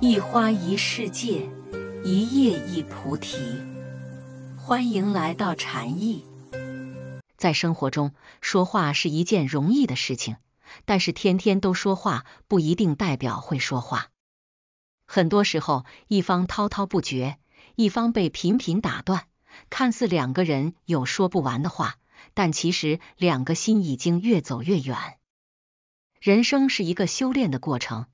一花一世界，一叶一菩提。欢迎来到禅意。在生活中，说话是一件容易的事情，但是天天都说话不一定代表会说话。很多时候，一方滔滔不绝，一方被频频打断，看似两个人有说不完的话，但其实两个心已经越走越远。人生是一个修炼的过程。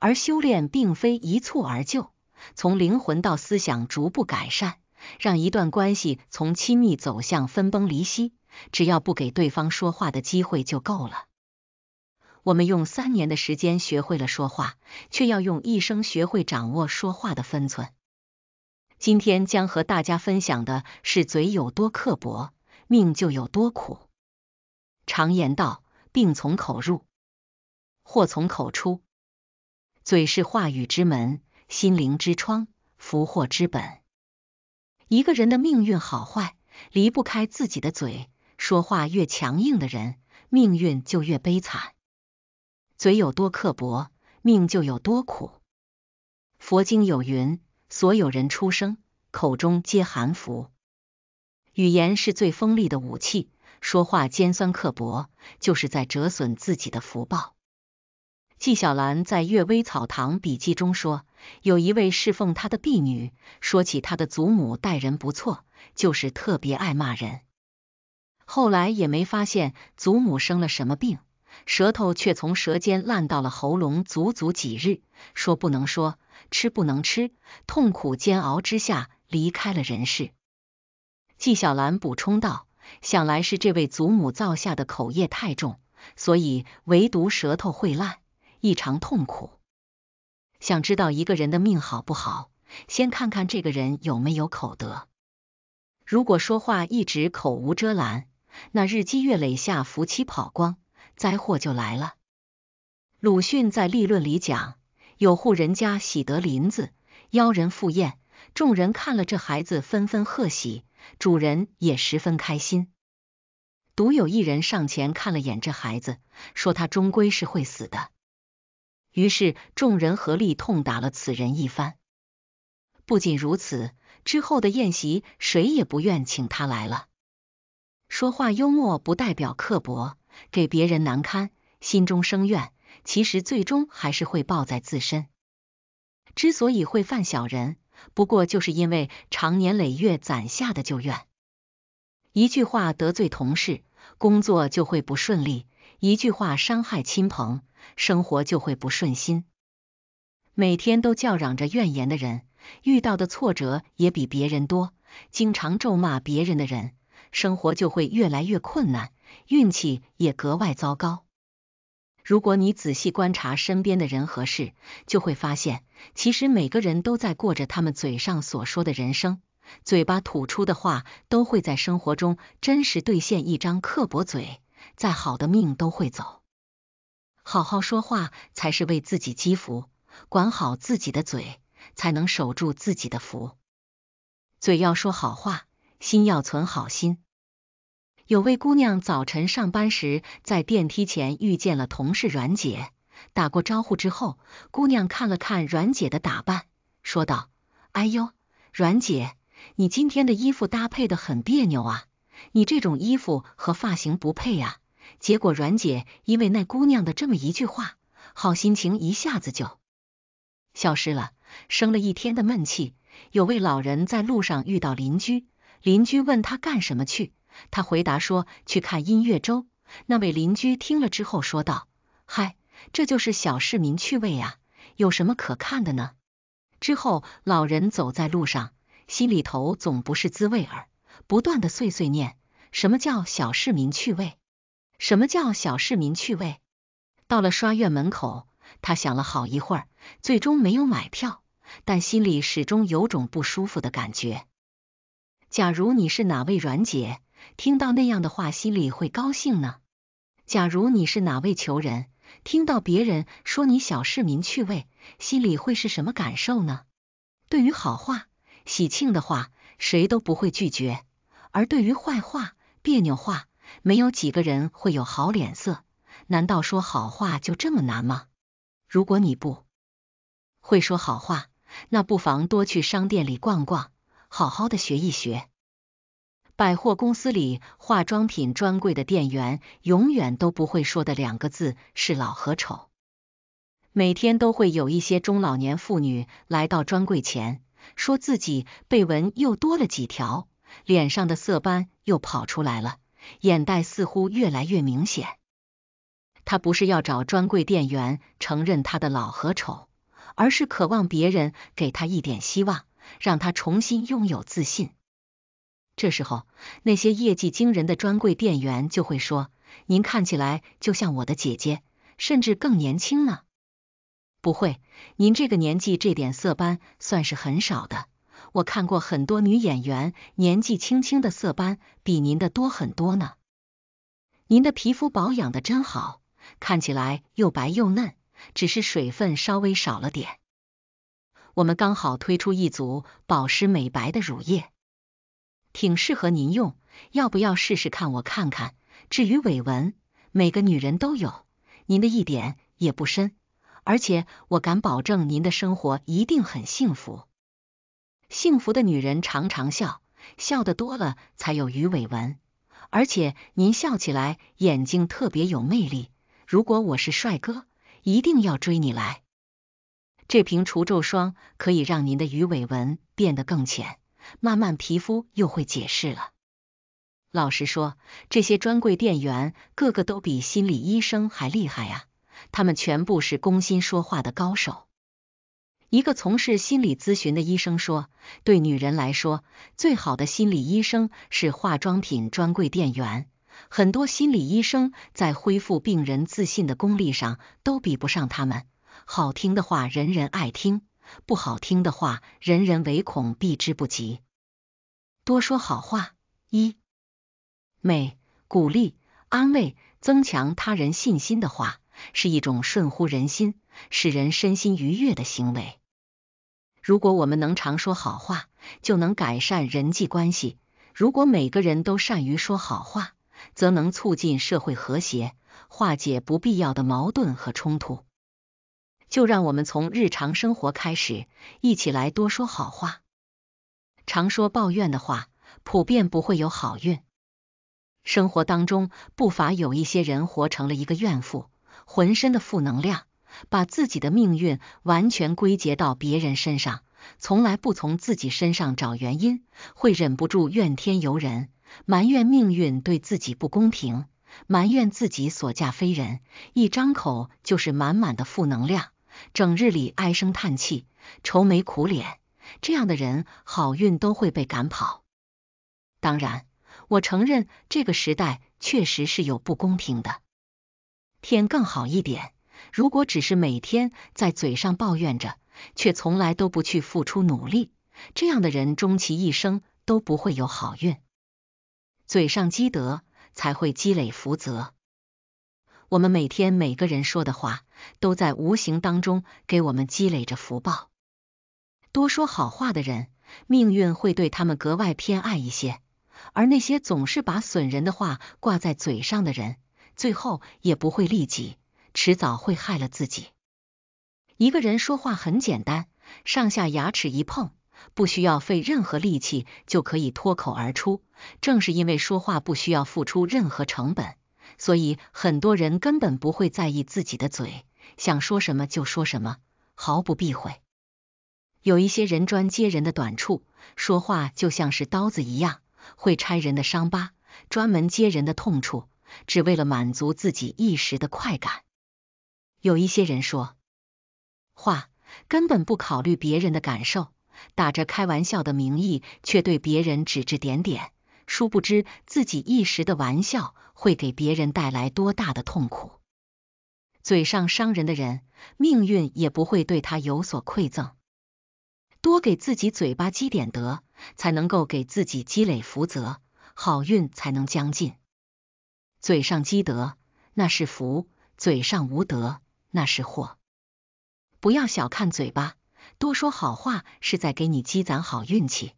而修炼并非一蹴而就，从灵魂到思想逐步改善，让一段关系从亲密走向分崩离析，只要不给对方说话的机会就够了。我们用三年的时间学会了说话，却要用一生学会掌握说话的分寸。今天将和大家分享的是：嘴有多刻薄，命就有多苦。常言道：病从口入，祸从口出。嘴是话语之门，心灵之窗，福祸之本。一个人的命运好坏，离不开自己的嘴。说话越强硬的人，命运就越悲惨。嘴有多刻薄，命就有多苦。佛经有云：所有人出生，口中皆含福。语言是最锋利的武器，说话尖酸刻薄，就是在折损自己的福报。纪晓岚在《阅微草堂笔记》中说，有一位侍奉他的婢女说起他的祖母待人不错，就是特别爱骂人。后来也没发现祖母生了什么病，舌头却从舌尖烂到了喉咙，足足几日，说不能说，吃不能吃，痛苦煎熬之下离开了人世。纪晓岚补充道：“想来是这位祖母造下的口业太重，所以唯独舌头会烂。”异常痛苦。想知道一个人的命好不好，先看看这个人有没有口德。如果说话一直口无遮拦，那日积月累下福气跑光，灾祸就来了。鲁迅在《立论》里讲，有户人家喜得林子，邀人赴宴，众人看了这孩子，纷纷贺喜，主人也十分开心。独有一人上前看了眼这孩子，说他终归是会死的。于是众人合力痛打了此人一番。不仅如此，之后的宴席谁也不愿请他来了。说话幽默不代表刻薄，给别人难堪，心中生怨，其实最终还是会报在自身。之所以会犯小人，不过就是因为长年累月攒下的旧怨。一句话得罪同事，工作就会不顺利。一句话伤害亲朋，生活就会不顺心；每天都叫嚷着怨言的人，遇到的挫折也比别人多；经常咒骂别人的人，生活就会越来越困难，运气也格外糟糕。如果你仔细观察身边的人和事，就会发现，其实每个人都在过着他们嘴上所说的人生，嘴巴吐出的话都会在生活中真实兑现。一张刻薄嘴。再好的命都会走，好好说话才是为自己积福，管好自己的嘴，才能守住自己的福。嘴要说好话，心要存好心。有位姑娘早晨上班时在电梯前遇见了同事阮姐，打过招呼之后，姑娘看了看阮姐的打扮，说道：“哎呦，阮姐，你今天的衣服搭配的很别扭啊，你这种衣服和发型不配啊。”结果，阮姐因为那姑娘的这么一句话，好心情一下子就消失了，生了一天的闷气。有位老人在路上遇到邻居，邻居问他干什么去，他回答说去看音乐周。那位邻居听了之后说道：“嗨，这就是小市民趣味呀，有什么可看的呢？”之后，老人走在路上，心里头总不是滋味儿，不断的碎碎念：“什么叫小市民趣味？”什么叫小市民趣味？到了刷院门口，他想了好一会儿，最终没有买票，但心里始终有种不舒服的感觉。假如你是哪位阮姐，听到那样的话，心里会高兴呢？假如你是哪位求人，听到别人说你小市民趣味，心里会是什么感受呢？对于好话、喜庆的话，谁都不会拒绝；而对于坏话、别扭话，没有几个人会有好脸色，难道说好话就这么难吗？如果你不会说好话，那不妨多去商店里逛逛，好好的学一学。百货公司里化妆品专柜的店员永远都不会说的两个字是老和丑。每天都会有一些中老年妇女来到专柜前，说自己被纹又多了几条，脸上的色斑又跑出来了。眼袋似乎越来越明显。他不是要找专柜店员承认他的老和丑，而是渴望别人给他一点希望，让他重新拥有自信。这时候，那些业绩惊人的专柜店员就会说：“您看起来就像我的姐姐，甚至更年轻呢。”“不会，您这个年纪这点色斑算是很少的。”我看过很多女演员，年纪轻轻的色斑比您的多很多呢。您的皮肤保养的真好，看起来又白又嫩，只是水分稍微少了点。我们刚好推出一组保湿美白的乳液，挺适合您用，要不要试试看？我看看。至于尾纹，每个女人都有，您的一点也不深，而且我敢保证，您的生活一定很幸福。幸福的女人常常笑，笑的多了才有鱼尾纹。而且您笑起来眼睛特别有魅力，如果我是帅哥，一定要追你来。这瓶除皱霜可以让您的鱼尾纹变得更浅，慢慢皮肤又会解释了。老实说，这些专柜店员个个都比心理医生还厉害啊，他们全部是攻心说话的高手。一个从事心理咨询的医生说，对女人来说，最好的心理医生是化妆品专柜店员。很多心理医生在恢复病人自信的功力上都比不上他们。好听的话人人爱听，不好听的话人人唯恐避之不及。多说好话，一、美、鼓励、安慰、增强他人信心的话，是一种顺乎人心。使人身心愉悦的行为。如果我们能常说好话，就能改善人际关系；如果每个人都善于说好话，则能促进社会和谐，化解不必要的矛盾和冲突。就让我们从日常生活开始，一起来多说好话。常说抱怨的话，普遍不会有好运。生活当中不乏有一些人活成了一个怨妇，浑身的负能量。把自己的命运完全归结到别人身上，从来不从自己身上找原因，会忍不住怨天尤人，埋怨命运对自己不公平，埋怨自己所嫁非人，一张口就是满满的负能量，整日里唉声叹气，愁眉苦脸。这样的人，好运都会被赶跑。当然，我承认这个时代确实是有不公平的。天更好一点。如果只是每天在嘴上抱怨着，却从来都不去付出努力，这样的人终其一生都不会有好运。嘴上积德，才会积累福泽。我们每天每个人说的话，都在无形当中给我们积累着福报。多说好话的人，命运会对他们格外偏爱一些；而那些总是把损人的话挂在嘴上的人，最后也不会利己。迟早会害了自己。一个人说话很简单，上下牙齿一碰，不需要费任何力气就可以脱口而出。正是因为说话不需要付出任何成本，所以很多人根本不会在意自己的嘴，想说什么就说什么，毫不避讳。有一些人专接人的短处，说话就像是刀子一样，会拆人的伤疤，专门接人的痛处，只为了满足自己一时的快感。有一些人说话根本不考虑别人的感受，打着开玩笑的名义，却对别人指指点点，殊不知自己一时的玩笑会给别人带来多大的痛苦。嘴上伤人的人，命运也不会对他有所馈赠。多给自己嘴巴积点德，才能够给自己积累福泽，好运才能将近。嘴上积德那是福，嘴上无德。那是祸，不要小看嘴巴，多说好话是在给你积攒好运气。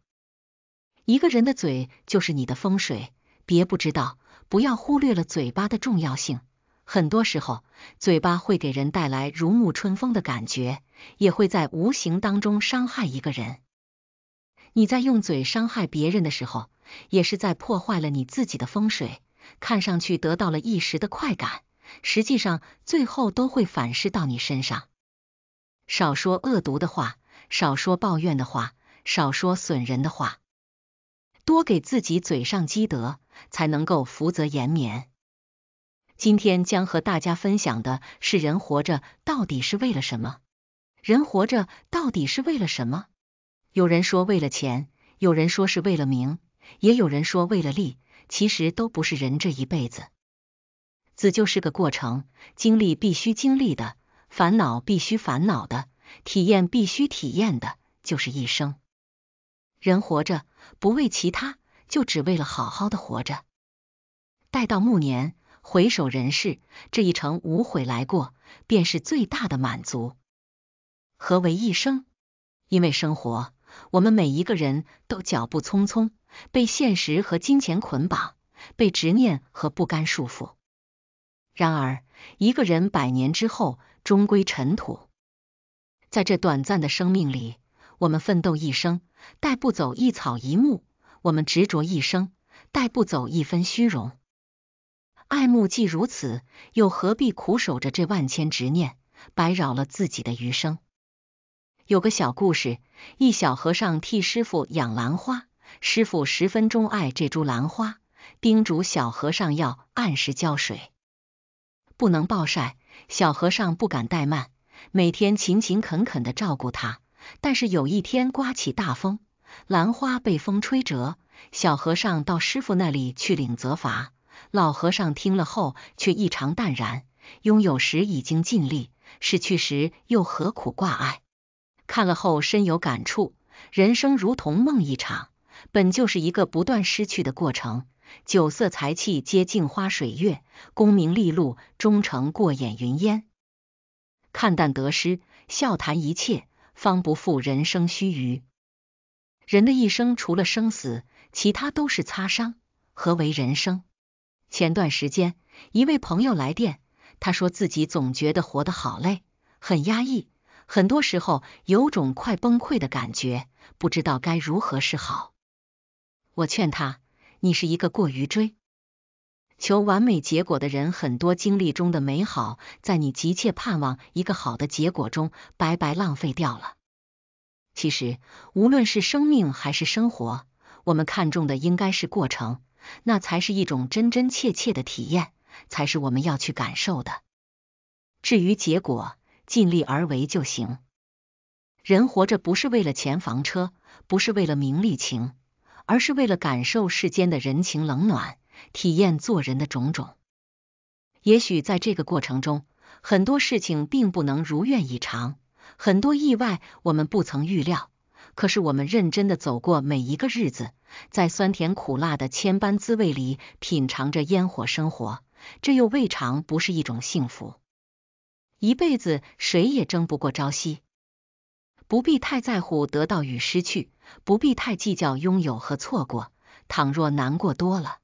一个人的嘴就是你的风水，别不知道，不要忽略了嘴巴的重要性。很多时候，嘴巴会给人带来如沐春风的感觉，也会在无形当中伤害一个人。你在用嘴伤害别人的时候，也是在破坏了你自己的风水，看上去得到了一时的快感。实际上，最后都会反噬到你身上。少说恶毒的话，少说抱怨的话，少说损人的话，多给自己嘴上积德，才能够福泽延绵。今天将和大家分享的是，人活着到底是为了什么？人活着到底是为了什么？有人说为了钱，有人说是为了名，也有人说为了利，其实都不是。人这一辈子。死就是个过程，经历必须经历的，烦恼必须烦恼的，体验必须体验的，就是一生。人活着不为其他，就只为了好好的活着。待到暮年回首人世，这一程无悔来过，便是最大的满足。何为一生？因为生活，我们每一个人都脚步匆匆，被现实和金钱捆绑，被执念和不甘束缚。然而，一个人百年之后终归尘土，在这短暂的生命里，我们奋斗一生，带不走一草一木；我们执着一生，带不走一分虚荣。爱慕既如此，又何必苦守着这万千执念，白扰了自己的余生？有个小故事：一小和尚替师傅养兰花，师傅十分钟爱这株兰花，叮嘱小和尚要按时浇水。不能暴晒，小和尚不敢怠慢，每天勤勤恳恳的照顾他。但是有一天刮起大风，兰花被风吹折，小和尚到师傅那里去领责罚。老和尚听了后却异常淡然，拥有时已经尽力，失去时又何苦挂碍？看了后深有感触，人生如同梦一场，本就是一个不断失去的过程。酒色财气皆镜花水月，功名利禄终成过眼云烟。看淡得失，笑谈一切，方不负人生须臾。人的一生除了生死，其他都是擦伤。何为人生？前段时间，一位朋友来电，他说自己总觉得活得好累，很压抑，很多时候有种快崩溃的感觉，不知道该如何是好。我劝他。你是一个过于追求完美结果的人，很多经历中的美好，在你急切盼望一个好的结果中白白浪费掉了。其实，无论是生命还是生活，我们看重的应该是过程，那才是一种真真切切的体验，才是我们要去感受的。至于结果，尽力而为就行。人活着不是为了钱、房车，不是为了名利情。而是为了感受世间的人情冷暖，体验做人的种种。也许在这个过程中，很多事情并不能如愿以偿，很多意外我们不曾预料。可是我们认真的走过每一个日子，在酸甜苦辣的千般滋味里品尝着烟火生活，这又未尝不是一种幸福。一辈子谁也争不过朝夕。不必太在乎得到与失去，不必太计较拥有和错过。倘若难过多了，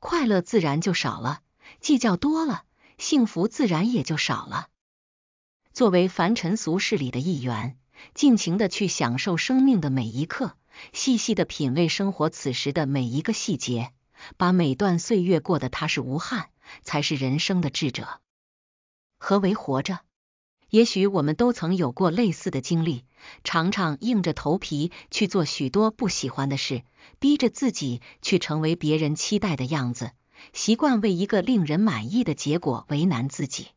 快乐自然就少了；计较多了，幸福自然也就少了。作为凡尘俗世里的一员，尽情的去享受生命的每一刻，细细的品味生活此时的每一个细节，把每段岁月过得踏实无憾，才是人生的智者。何为活着？也许我们都曾有过类似的经历，常常硬着头皮去做许多不喜欢的事，逼着自己去成为别人期待的样子，习惯为一个令人满意的结果为难自己。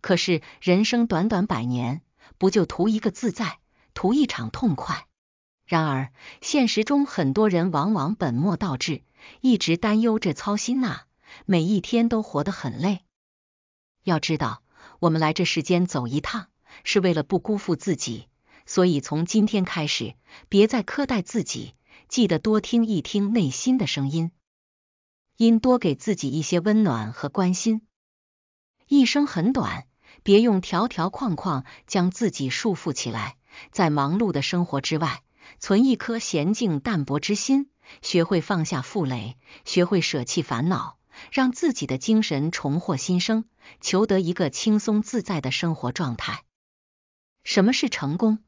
可是人生短短百年，不就图一个自在，图一场痛快？然而现实中，很多人往往本末倒置，一直担忧着、操心呐，每一天都活得很累。要知道。我们来这世间走一趟，是为了不辜负自己，所以从今天开始，别再苛待自己，记得多听一听内心的声音，应多给自己一些温暖和关心。一生很短，别用条条框框将自己束缚起来，在忙碌的生活之外，存一颗娴静淡泊之心，学会放下负累，学会舍弃烦恼。让自己的精神重获新生，求得一个轻松自在的生活状态。什么是成功？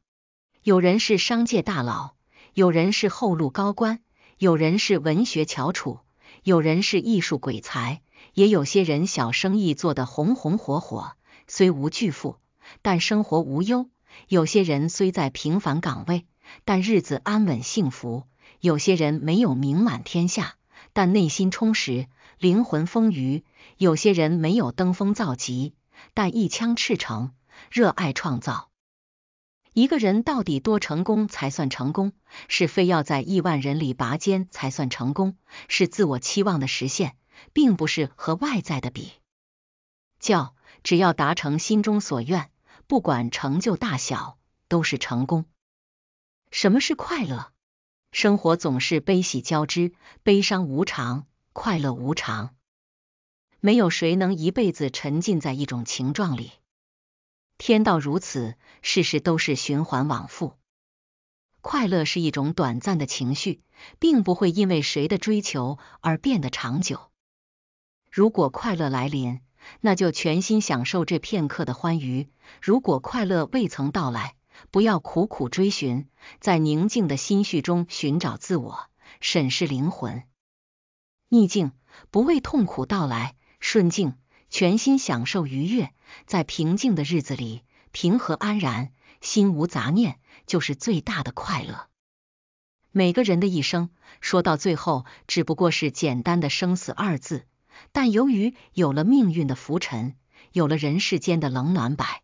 有人是商界大佬，有人是后路高官，有人是文学翘楚，有人是艺术鬼才，也有些人小生意做得红红火火，虽无巨富，但生活无忧。有些人虽在平凡岗位，但日子安稳幸福。有些人没有名满天下，但内心充实。灵魂丰腴，有些人没有登峰造极，但一腔赤诚，热爱创造。一个人到底多成功才算成功？是非要在亿万人里拔尖才算成功？是自我期望的实现，并不是和外在的比。较。只要达成心中所愿，不管成就大小，都是成功。什么是快乐？生活总是悲喜交织，悲伤无常。快乐无常，没有谁能一辈子沉浸在一种情状里。天道如此，世事都是循环往复。快乐是一种短暂的情绪，并不会因为谁的追求而变得长久。如果快乐来临，那就全心享受这片刻的欢愉；如果快乐未曾到来，不要苦苦追寻，在宁静的心绪中寻找自我，审视灵魂。逆境不畏痛苦到来，顺境全心享受愉悦。在平静的日子里，平和安然，心无杂念，就是最大的快乐。每个人的一生，说到最后，只不过是简单的生死二字。但由于有了命运的浮沉，有了人世间的冷暖摆，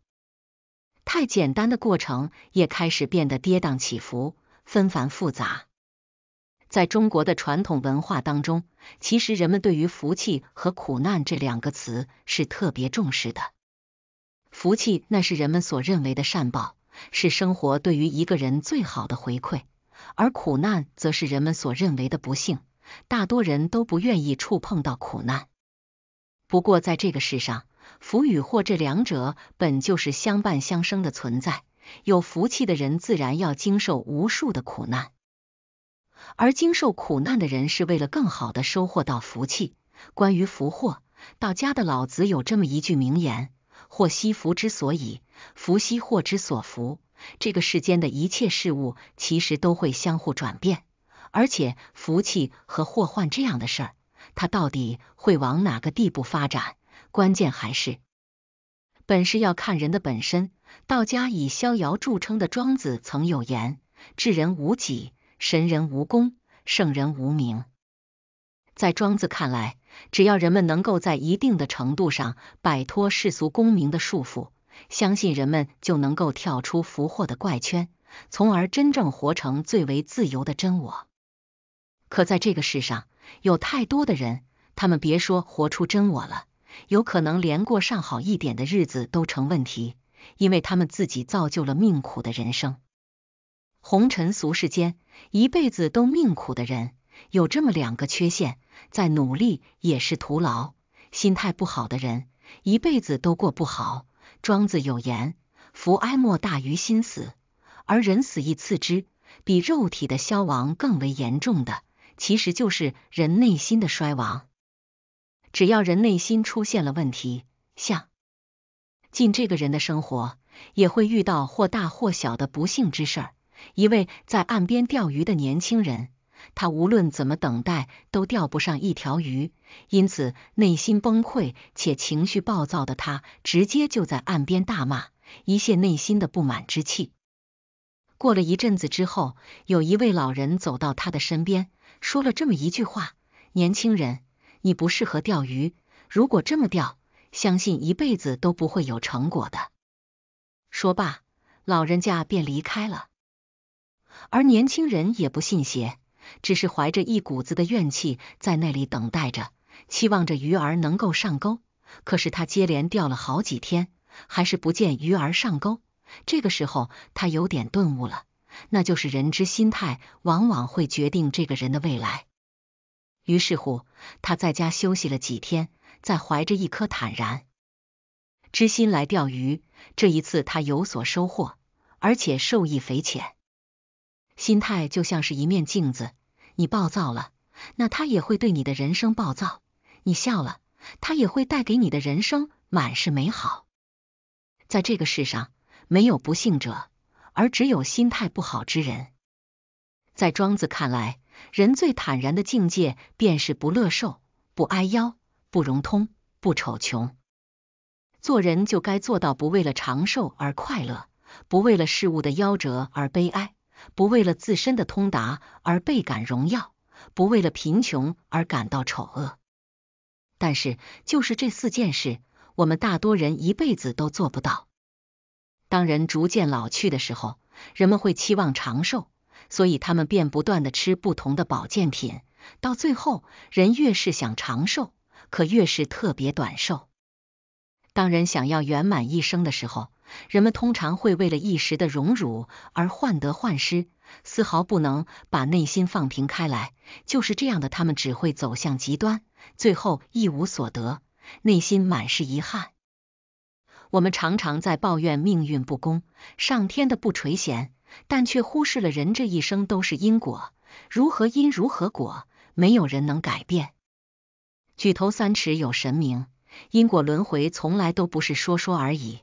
太简单的过程也开始变得跌宕起伏，纷繁复杂。在中国的传统文化当中，其实人们对于福气和苦难这两个词是特别重视的。福气那是人们所认为的善报，是生活对于一个人最好的回馈；而苦难则是人们所认为的不幸，大多人都不愿意触碰到苦难。不过在这个世上，福与祸这两者本就是相伴相生的存在，有福气的人自然要经受无数的苦难。而经受苦难的人是为了更好的收获到福气。关于福祸，道家的老子有这么一句名言：“祸兮福之所以，福兮祸之所伏。”这个世间的一切事物其实都会相互转变。而且福气和祸患这样的事儿，它到底会往哪个地步发展？关键还是本是要看人的本身。道家以逍遥著称的庄子曾有言：“治人无己。”神人无功，圣人无名。在庄子看来，只要人们能够在一定的程度上摆脱世俗功名的束缚，相信人们就能够跳出福祸的怪圈，从而真正活成最为自由的真我。可在这个世上，有太多的人，他们别说活出真我了，有可能连过上好一点的日子都成问题，因为他们自己造就了命苦的人生。红尘俗世间。一辈子都命苦的人，有这么两个缺陷，再努力也是徒劳。心态不好的人，一辈子都过不好。庄子有言：“福哀莫大于心死，而人死亦次之。”比肉体的消亡更为严重的，其实就是人内心的衰亡。只要人内心出现了问题，像进这个人的生活，也会遇到或大或小的不幸之事。一位在岸边钓鱼的年轻人，他无论怎么等待都钓不上一条鱼，因此内心崩溃且情绪暴躁的他，直接就在岸边大骂，一泄内心的不满之气。过了一阵子之后，有一位老人走到他的身边，说了这么一句话：“年轻人，你不适合钓鱼，如果这么钓，相信一辈子都不会有成果的。”说罢，老人家便离开了。而年轻人也不信邪，只是怀着一股子的怨气在那里等待着，期望着鱼儿能够上钩。可是他接连钓了好几天，还是不见鱼儿上钩。这个时候，他有点顿悟了，那就是人之心态往往会决定这个人的未来。于是乎，他在家休息了几天，再怀着一颗坦然之心来钓鱼。这一次，他有所收获，而且受益匪浅。心态就像是一面镜子，你暴躁了，那他也会对你的人生暴躁；你笑了，他也会带给你的人生满是美好。在这个世上，没有不幸者，而只有心态不好之人。在庄子看来，人最坦然的境界便是不乐寿、不哀夭、不容通、不丑穷。做人就该做到不为了长寿而快乐，不为了事物的夭折而悲哀。不为了自身的通达而倍感荣耀，不为了贫穷而感到丑恶。但是，就是这四件事，我们大多人一辈子都做不到。当人逐渐老去的时候，人们会期望长寿，所以他们便不断的吃不同的保健品。到最后，人越是想长寿，可越是特别短寿。当人想要圆满一生的时候，人们通常会为了一时的荣辱而患得患失，丝毫不能把内心放平开来。就是这样的，他们只会走向极端，最后一无所得，内心满是遗憾。我们常常在抱怨命运不公、上天的不垂涎，但却忽视了人这一生都是因果，如何因如何果，没有人能改变。举头三尺有神明，因果轮回从来都不是说说而已。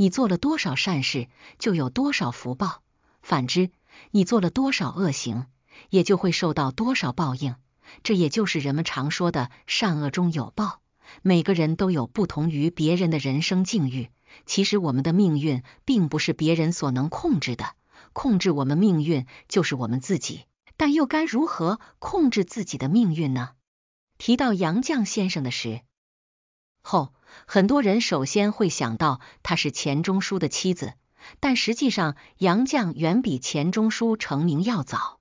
你做了多少善事，就有多少福报；反之，你做了多少恶行，也就会受到多少报应。这也就是人们常说的“善恶中有报”。每个人都有不同于别人的人生境遇。其实，我们的命运并不是别人所能控制的，控制我们命运就是我们自己。但又该如何控制自己的命运呢？提到杨绛先生的时候。很多人首先会想到她是钱钟书的妻子，但实际上杨绛远比钱钟书成名要早。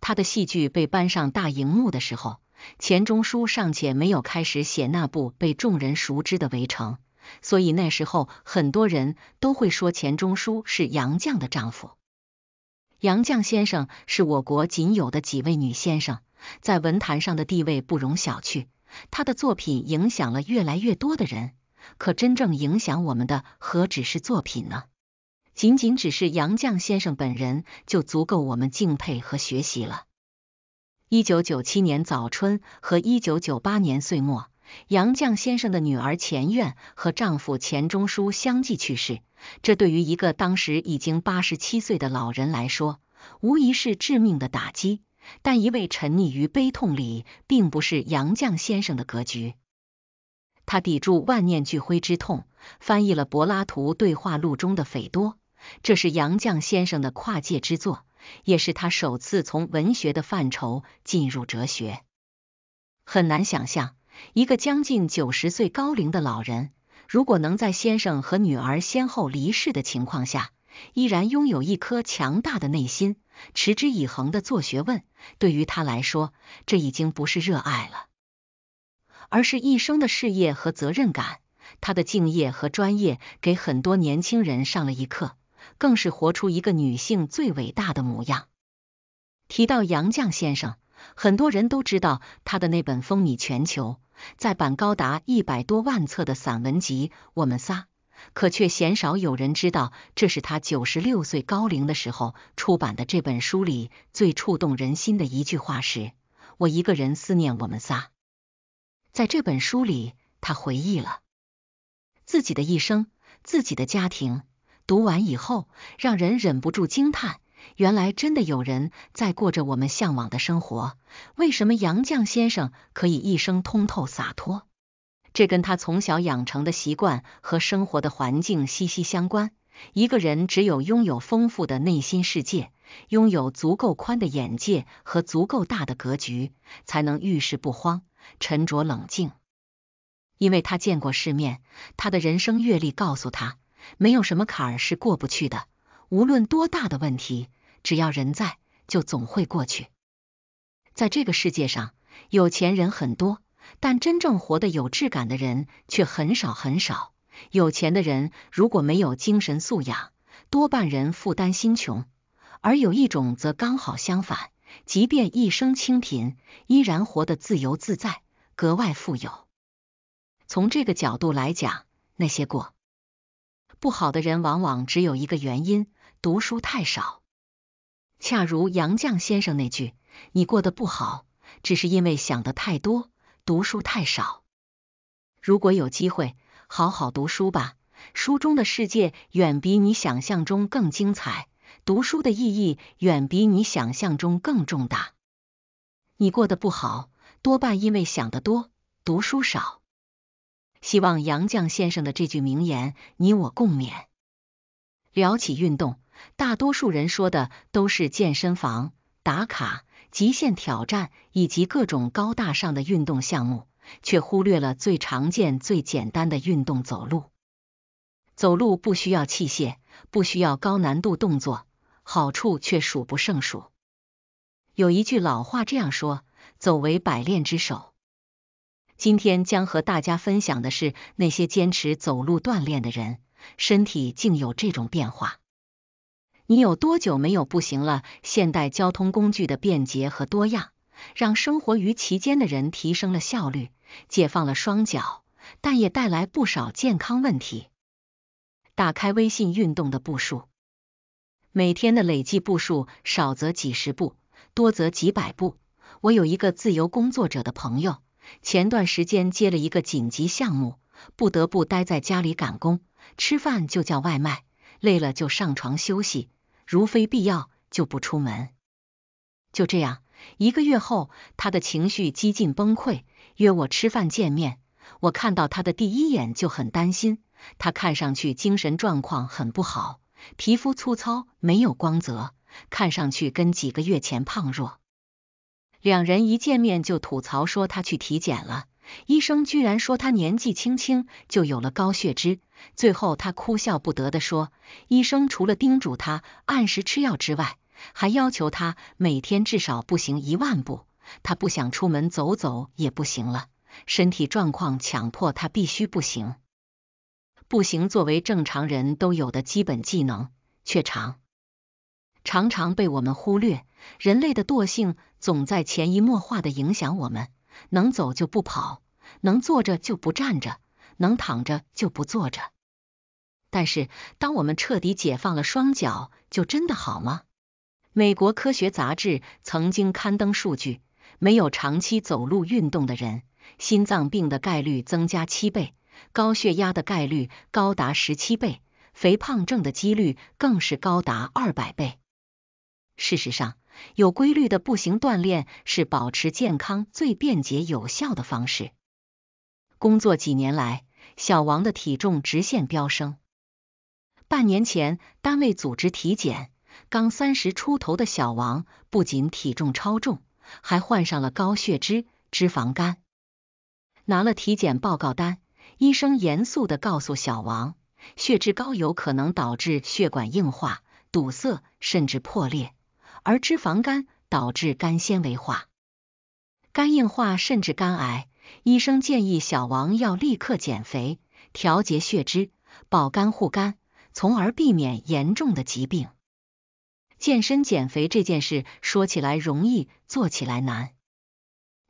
她的戏剧被搬上大荧幕的时候，钱钟书尚且没有开始写那部被众人熟知的《围城》，所以那时候很多人都会说钱钟书是杨绛的丈夫。杨绛先生是我国仅有的几位女先生，在文坛上的地位不容小觑。他的作品影响了越来越多的人，可真正影响我们的何止是作品呢？仅仅只是杨绛先生本人就足够我们敬佩和学习了。一九九七年早春和一九九八年岁末，杨绛先生的女儿钱瑗和丈夫钱钟书相继去世，这对于一个当时已经八十七岁的老人来说，无疑是致命的打击。但一味沉溺于悲痛里，并不是杨绛先生的格局。他抵住万念俱灰之痛，翻译了柏拉图对话录中的《斐多》，这是杨绛先生的跨界之作，也是他首次从文学的范畴进入哲学。很难想象，一个将近九十岁高龄的老人，如果能在先生和女儿先后离世的情况下。依然拥有一颗强大的内心，持之以恒的做学问，对于他来说，这已经不是热爱了，而是一生的事业和责任感。他的敬业和专业给很多年轻人上了一课，更是活出一个女性最伟大的模样。提到杨绛先生，很多人都知道他的那本风靡全球、再版高达一百多万册的散文集《我们仨》。可却鲜少有人知道，这是他九十六岁高龄的时候出版的这本书里最触动人心的一句话时，我一个人思念我们仨。在这本书里，他回忆了自己的一生，自己的家庭。读完以后，让人忍不住惊叹，原来真的有人在过着我们向往的生活。为什么杨绛先生可以一生通透洒脱？这跟他从小养成的习惯和生活的环境息息相关。一个人只有拥有丰富的内心世界，拥有足够宽的眼界和足够大的格局，才能遇事不慌，沉着冷静。因为他见过世面，他的人生阅历告诉他，没有什么坎儿是过不去的。无论多大的问题，只要人在，就总会过去。在这个世界上，有钱人很多。但真正活得有质感的人却很少很少。有钱的人如果没有精神素养，多半人负担心穷；而有一种则刚好相反，即便一生清贫，依然活得自由自在，格外富有。从这个角度来讲，那些过不好的人，往往只有一个原因：读书太少。恰如杨绛先生那句：“你过得不好，只是因为想的太多。”读书太少，如果有机会，好好读书吧。书中的世界远比你想象中更精彩，读书的意义远比你想象中更重大。你过得不好，多半因为想得多，读书少。希望杨绛先生的这句名言，你我共勉。聊起运动，大多数人说的都是健身房打卡。极限挑战以及各种高大上的运动项目，却忽略了最常见、最简单的运动——走路。走路不需要器械，不需要高难度动作，好处却数不胜数。有一句老话这样说：“走为百练之首。”今天将和大家分享的是那些坚持走路锻炼的人，身体竟有这种变化。你有多久没有步行了？现代交通工具的便捷和多样，让生活于其间的人提升了效率，解放了双脚，但也带来不少健康问题。打开微信运动的步数，每天的累计步数少则几十步，多则几百步。我有一个自由工作者的朋友，前段时间接了一个紧急项目，不得不待在家里赶工，吃饭就叫外卖，累了就上床休息。如非必要，就不出门。就这样，一个月后，他的情绪几近崩溃，约我吃饭见面。我看到他的第一眼就很担心，他看上去精神状况很不好，皮肤粗糙，没有光泽，看上去跟几个月前胖弱。两人一见面就吐槽说他去体检了，医生居然说他年纪轻轻就有了高血脂。最后，他哭笑不得的说：“医生除了叮嘱他按时吃药之外，还要求他每天至少步行一万步。他不想出门走走也不行了，身体状况强迫他必须步行。步行作为正常人都有的基本技能，却常常常被我们忽略。人类的惰性总在潜移默化的影响我们，能走就不跑，能坐着就不站着。”能躺着就不坐着，但是当我们彻底解放了双脚，就真的好吗？美国科学杂志曾经刊登数据，没有长期走路运动的人，心脏病的概率增加七倍，高血压的概率高达十七倍，肥胖症的几率更是高达二百倍。事实上，有规律的步行锻炼是保持健康最便捷有效的方式。工作几年来。小王的体重直线飙升。半年前，单位组织体检，刚三十出头的小王不仅体重超重，还患上了高血脂、脂肪肝。拿了体检报告单，医生严肃的告诉小王，血脂高有可能导致血管硬化、堵塞，甚至破裂；而脂肪肝导致肝纤维化、肝硬化，甚至肝癌。医生建议小王要立刻减肥，调节血脂，保肝护肝，从而避免严重的疾病。健身减肥这件事说起来容易，做起来难。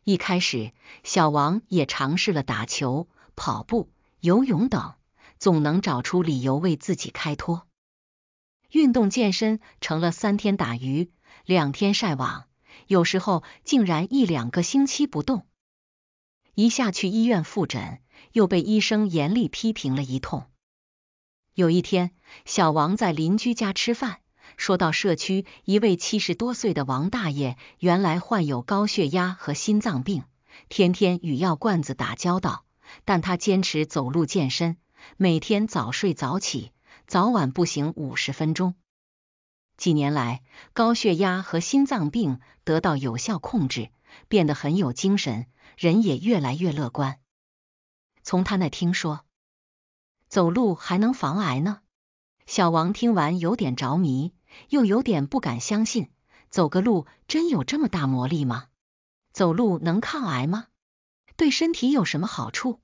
一开始，小王也尝试了打球、跑步、游泳等，总能找出理由为自己开脱。运动健身成了三天打鱼，两天晒网，有时候竟然一两个星期不动。一下去医院复诊，又被医生严厉批评了一通。有一天，小王在邻居家吃饭，说到社区一位七十多岁的王大爷，原来患有高血压和心脏病，天天与药罐子打交道，但他坚持走路健身，每天早睡早起，早晚步行五十分钟。几年来，高血压和心脏病得到有效控制，变得很有精神。人也越来越乐观。从他那听说，走路还能防癌呢。小王听完有点着迷，又有点不敢相信，走个路真有这么大魔力吗？走路能抗癌吗？对身体有什么好处？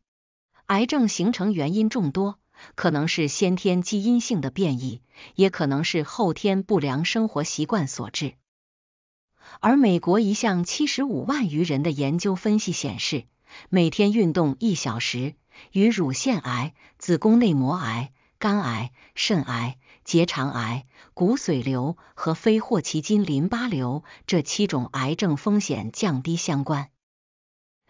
癌症形成原因众多，可能是先天基因性的变异，也可能是后天不良生活习惯所致。而美国一项七十五万余人的研究分析显示，每天运动一小时与乳腺癌、子宫内膜癌、肝癌、肾癌、结肠癌、骨髓瘤和非霍奇金淋巴瘤这七种癌症风险降低相关。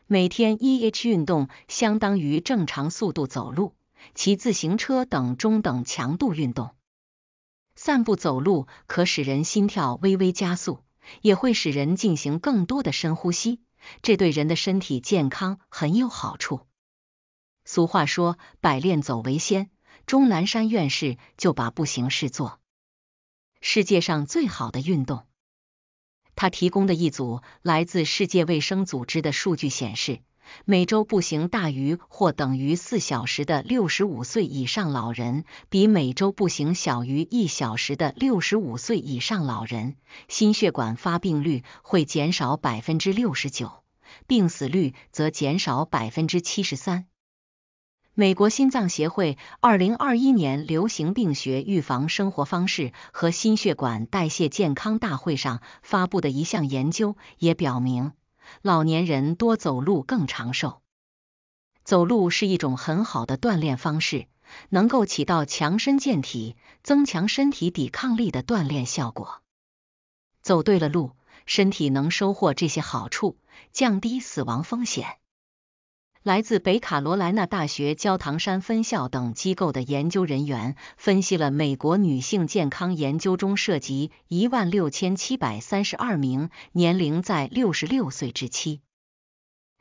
每天 e h 运动相当于正常速度走路、骑自行车等中等强度运动。散步走路可使人心跳微微加速。也会使人进行更多的深呼吸，这对人的身体健康很有好处。俗话说，百练走为先，钟南山院士就把步行视作世界上最好的运动。他提供的一组来自世界卫生组织的数据显示。每周步行大于或等于四小时的六十五岁以上老人，比每周步行小于一小时的六十五岁以上老人，心血管发病率会减少百分之六十九，病死率则减少百分之七十三。美国心脏协会二零二一年流行病学、预防生活方式和心血管代谢健康大会上发布的一项研究也表明。老年人多走路更长寿。走路是一种很好的锻炼方式，能够起到强身健体、增强身体抵抗力的锻炼效果。走对了路，身体能收获这些好处，降低死亡风险。来自北卡罗来纳大学教堂山分校等机构的研究人员分析了美国女性健康研究中涉及一万六千七百三十二名年龄在六十六岁至七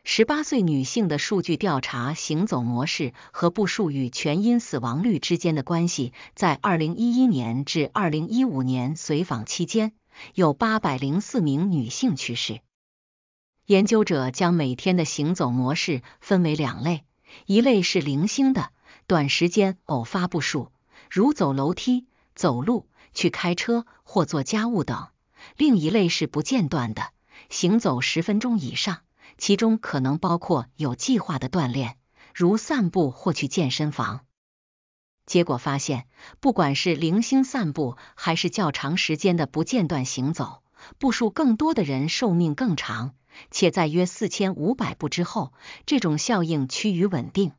十八岁女性的数据，调查行走模式和步数与全因死亡率之间的关系。在二零一一年至二零一五年随访期间，有八百零四名女性去世。研究者将每天的行走模式分为两类：一类是零星的、短时间偶发步数，如走楼梯、走路、去开车或做家务等；另一类是不间断的行走十分钟以上，其中可能包括有计划的锻炼，如散步或去健身房。结果发现，不管是零星散步还是较长时间的不间断行走，步数更多的人寿命更长。且在约四千五百步之后，这种效应趋于稳定。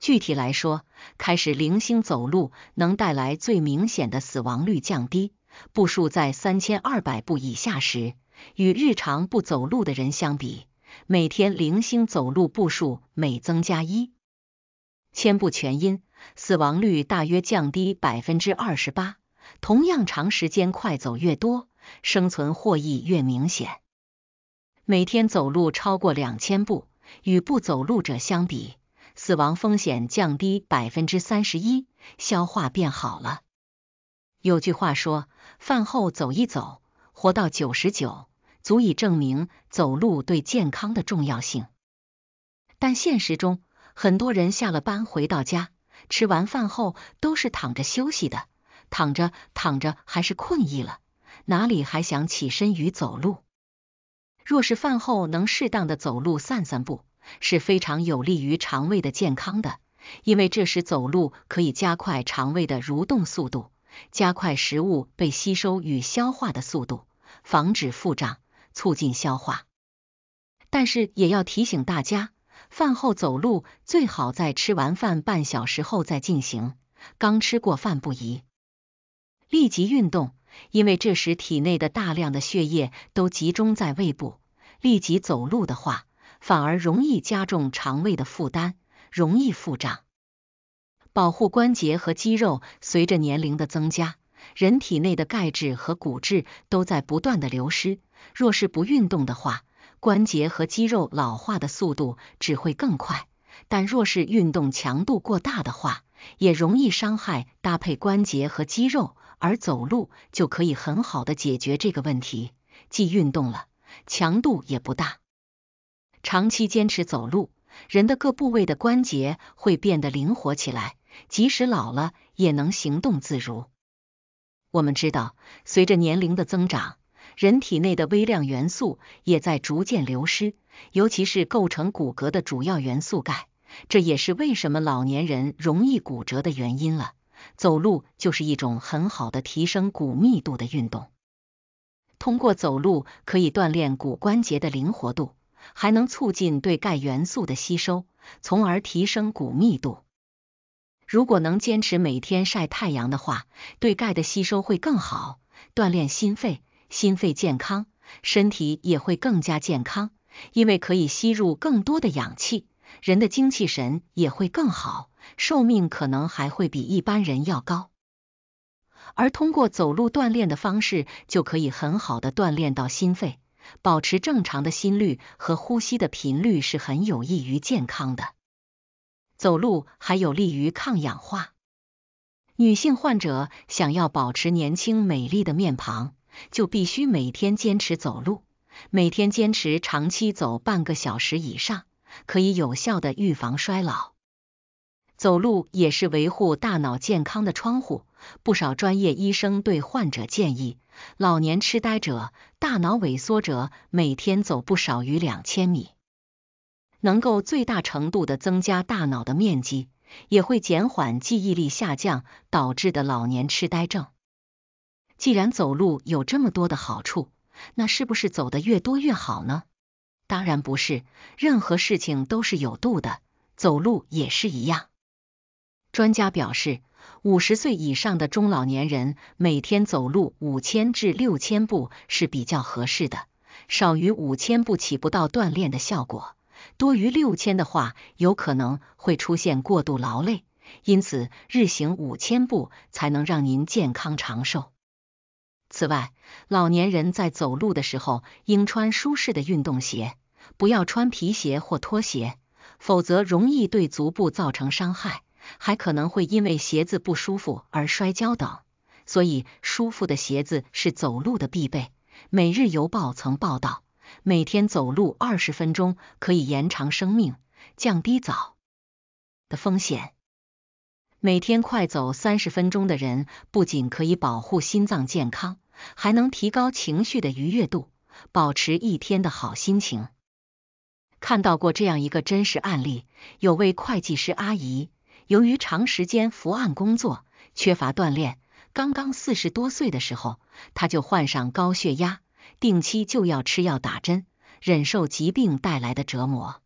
具体来说，开始零星走路能带来最明显的死亡率降低。步数在三千二百步以下时，与日常不走路的人相比，每天零星走路步数每增加一千步，全因死亡率大约降低百分之二十八。同样，长时间快走越多，生存获益越明显。每天走路超过两千步，与不走路者相比，死亡风险降低百分之三十一，消化变好了。有句话说：“饭后走一走，活到九十九”，足以证明走路对健康的重要性。但现实中，很多人下了班回到家，吃完饭后都是躺着休息的，躺着躺着还是困意了，哪里还想起身与走路？若是饭后能适当的走路散散步，是非常有利于肠胃的健康的。因为这时走路可以加快肠胃的蠕动速度，加快食物被吸收与消化的速度，防止腹胀，促进消化。但是也要提醒大家，饭后走路最好在吃完饭半小时后再进行，刚吃过饭不宜立即运动。因为这时体内的大量的血液都集中在胃部，立即走路的话，反而容易加重肠胃的负担，容易腹胀。保护关节和肌肉，随着年龄的增加，人体内的钙质和骨质都在不断的流失。若是不运动的话，关节和肌肉老化的速度只会更快。但若是运动强度过大的话，也容易伤害搭配关节和肌肉。而走路就可以很好的解决这个问题，既运动了，强度也不大。长期坚持走路，人的各部位的关节会变得灵活起来，即使老了也能行动自如。我们知道，随着年龄的增长，人体内的微量元素也在逐渐流失，尤其是构成骨骼的主要元素钙，这也是为什么老年人容易骨折的原因了。走路就是一种很好的提升骨密度的运动。通过走路可以锻炼骨关节的灵活度，还能促进对钙元素的吸收，从而提升骨密度。如果能坚持每天晒太阳的话，对钙的吸收会更好。锻炼心肺，心肺健康，身体也会更加健康，因为可以吸入更多的氧气，人的精气神也会更好。寿命可能还会比一般人要高，而通过走路锻炼的方式，就可以很好的锻炼到心肺，保持正常的心率和呼吸的频率是很有益于健康的。走路还有利于抗氧化。女性患者想要保持年轻美丽的面庞，就必须每天坚持走路，每天坚持长期走半个小时以上，可以有效的预防衰老。走路也是维护大脑健康的窗户。不少专业医生对患者建议，老年痴呆者、大脑萎缩者每天走不少于两千米，能够最大程度的增加大脑的面积，也会减缓记忆力下降导致的老年痴呆症。既然走路有这么多的好处，那是不是走得越多越好呢？当然不是，任何事情都是有度的，走路也是一样。专家表示，五十岁以上的中老年人每天走路五千至六千步是比较合适的，少于五千步起不到锻炼的效果，多于六千的话有可能会出现过度劳累，因此日行五千步才能让您健康长寿。此外，老年人在走路的时候应穿舒适的运动鞋，不要穿皮鞋或拖鞋，否则容易对足部造成伤害。还可能会因为鞋子不舒服而摔跤等，所以舒服的鞋子是走路的必备。每日邮报曾报道，每天走路二十分钟可以延长生命，降低早的风险。每天快走三十分钟的人，不仅可以保护心脏健康，还能提高情绪的愉悦度，保持一天的好心情。看到过这样一个真实案例，有位会计师阿姨。由于长时间伏案工作，缺乏锻炼，刚刚四十多岁的时候，他就患上高血压，定期就要吃药打针，忍受疾病带来的折磨。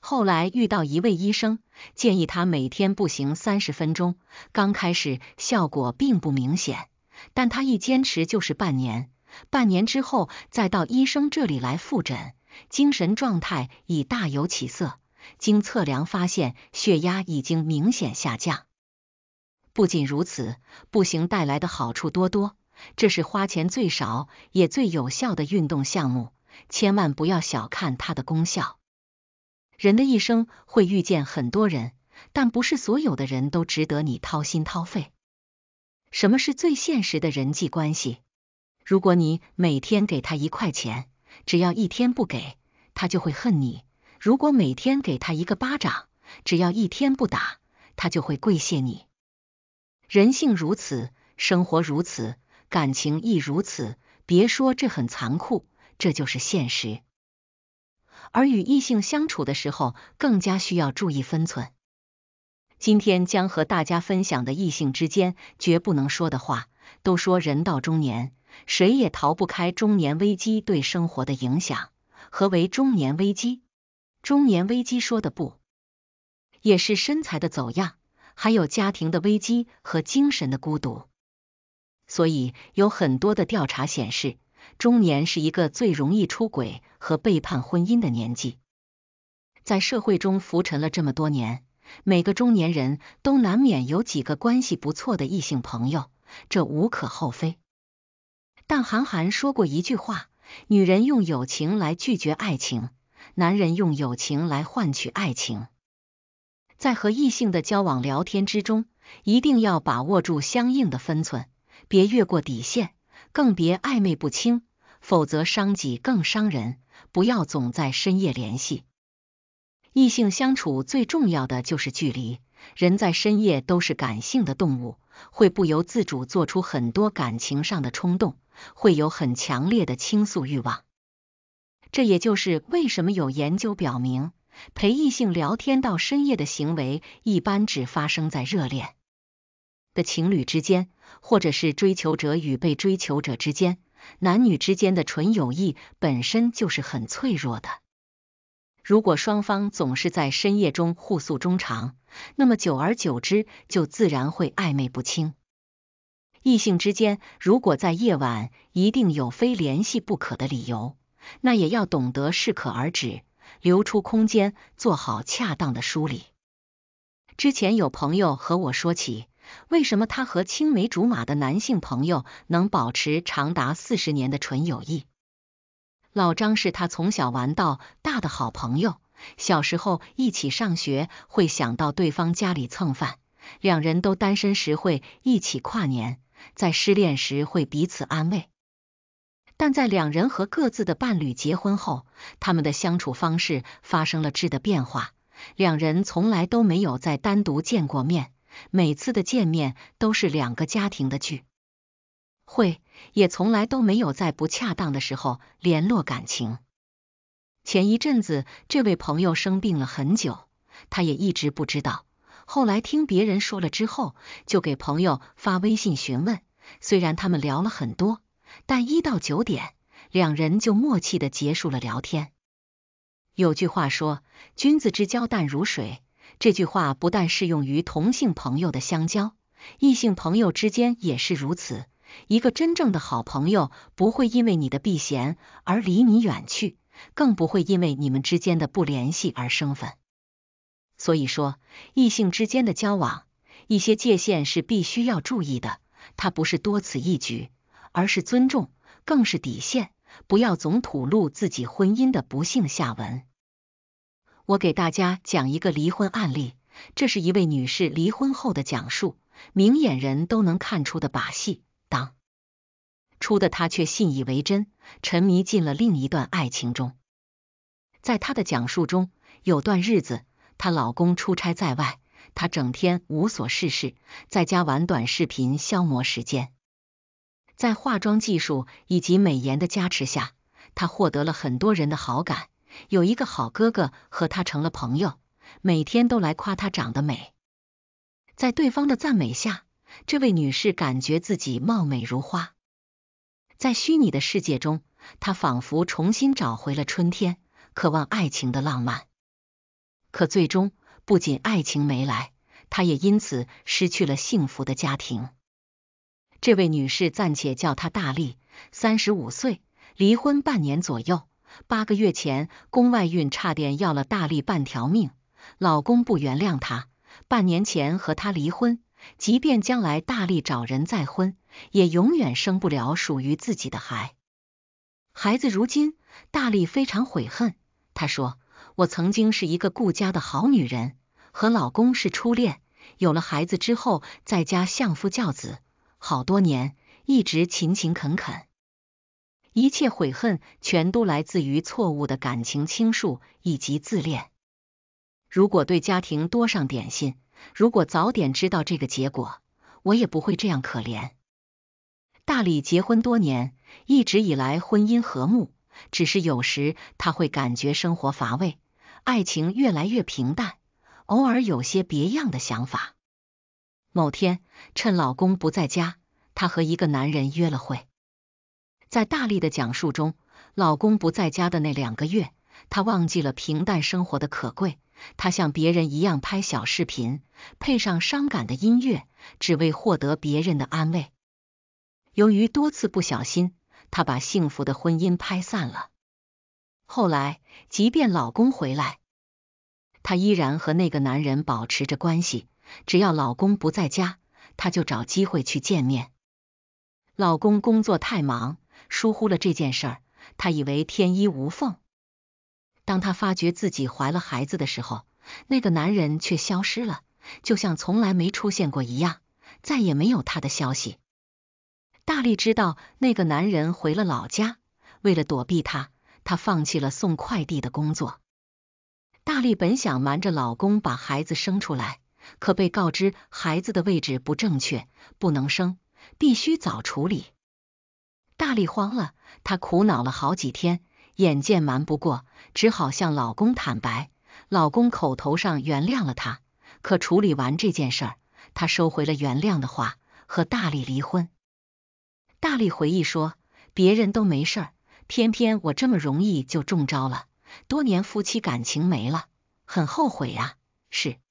后来遇到一位医生，建议他每天步行三十分钟，刚开始效果并不明显，但他一坚持就是半年，半年之后再到医生这里来复诊，精神状态已大有起色。经测量发现，血压已经明显下降。不仅如此，步行带来的好处多多，这是花钱最少也最有效的运动项目，千万不要小看它的功效。人的一生会遇见很多人，但不是所有的人都值得你掏心掏肺。什么是最现实的人际关系？如果你每天给他一块钱，只要一天不给，他就会恨你。如果每天给他一个巴掌，只要一天不打，他就会跪谢你。人性如此，生活如此，感情亦如此。别说这很残酷，这就是现实。而与异性相处的时候，更加需要注意分寸。今天将和大家分享的异性之间绝不能说的话，都说人到中年，谁也逃不开中年危机对生活的影响。何为中年危机？中年危机说的不，也是身材的走样，还有家庭的危机和精神的孤独。所以有很多的调查显示，中年是一个最容易出轨和背叛婚姻的年纪。在社会中浮沉了这么多年，每个中年人都难免有几个关系不错的异性朋友，这无可厚非。但韩寒说过一句话：“女人用友情来拒绝爱情。”男人用友情来换取爱情，在和异性的交往聊天之中，一定要把握住相应的分寸，别越过底线，更别暧昧不清，否则伤己更伤人。不要总在深夜联系异性相处，最重要的就是距离。人在深夜都是感性的动物，会不由自主做出很多感情上的冲动，会有很强烈的倾诉欲望。这也就是为什么有研究表明，陪异性聊天到深夜的行为，一般只发生在热恋的情侣之间，或者是追求者与被追求者之间。男女之间的纯友谊本身就是很脆弱的，如果双方总是在深夜中互诉衷肠，那么久而久之就自然会暧昧不清。异性之间如果在夜晚一定有非联系不可的理由。那也要懂得适可而止，留出空间，做好恰当的梳理。之前有朋友和我说起，为什么他和青梅竹马的男性朋友能保持长达四十年的纯友谊。老张是他从小玩到大的好朋友，小时候一起上学会想到对方家里蹭饭，两人都单身时会一起跨年，在失恋时会彼此安慰。但在两人和各自的伴侣结婚后，他们的相处方式发生了质的变化。两人从来都没有再单独见过面，每次的见面都是两个家庭的聚会，也从来都没有在不恰当的时候联络感情。前一阵子，这位朋友生病了很久，他也一直不知道。后来听别人说了之后，就给朋友发微信询问。虽然他们聊了很多。但一到九点，两人就默契的结束了聊天。有句话说：“君子之交淡如水。”这句话不但适用于同性朋友的相交，异性朋友之间也是如此。一个真正的好朋友不会因为你的避嫌而离你远去，更不会因为你们之间的不联系而生分。所以说，异性之间的交往，一些界限是必须要注意的，它不是多此一举。而是尊重，更是底线。不要总吐露自己婚姻的不幸。下文，我给大家讲一个离婚案例，这是一位女士离婚后的讲述，明眼人都能看出的把戏，当初的她却信以为真，沉迷进了另一段爱情中。在她的讲述中，有段日子，她老公出差在外，她整天无所事事，在家玩短视频消磨时间。在化妆技术以及美颜的加持下，她获得了很多人的好感。有一个好哥哥和她成了朋友，每天都来夸她长得美。在对方的赞美下，这位女士感觉自己貌美如花。在虚拟的世界中，她仿佛重新找回了春天，渴望爱情的浪漫。可最终，不仅爱情没来，她也因此失去了幸福的家庭。这位女士暂且叫她大力，三十五岁，离婚半年左右。八个月前宫外孕差点要了大力半条命，老公不原谅她，半年前和她离婚。即便将来大力找人再婚，也永远生不了属于自己的孩孩子。如今大力非常悔恨，她说：“我曾经是一个顾家的好女人，和老公是初恋，有了孩子之后在家相夫教子。”好多年一直勤勤恳恳，一切悔恨全都来自于错误的感情倾诉以及自恋。如果对家庭多上点心，如果早点知道这个结果，我也不会这样可怜。大理结婚多年，一直以来婚姻和睦，只是有时他会感觉生活乏味，爱情越来越平淡，偶尔有些别样的想法。某天，趁老公不在家，她和一个男人约了会。在大力的讲述中，老公不在家的那两个月，她忘记了平淡生活的可贵。她像别人一样拍小视频，配上伤感的音乐，只为获得别人的安慰。由于多次不小心，她把幸福的婚姻拍散了。后来，即便老公回来，她依然和那个男人保持着关系。只要老公不在家，她就找机会去见面。老公工作太忙，疏忽了这件事儿。她以为天衣无缝。当她发觉自己怀了孩子的时候，那个男人却消失了，就像从来没出现过一样，再也没有他的消息。大力知道那个男人回了老家，为了躲避他，他放弃了送快递的工作。大力本想瞒着老公把孩子生出来。可被告知孩子的位置不正确，不能生，必须早处理。大力慌了，她苦恼了好几天，眼见瞒不过，只好向老公坦白。老公口头上原谅了她，可处理完这件事儿，他收回了原谅的话，和大力离婚。大力回忆说，别人都没事儿，偏偏我这么容易就中招了，多年夫妻感情没了，很后悔呀。是。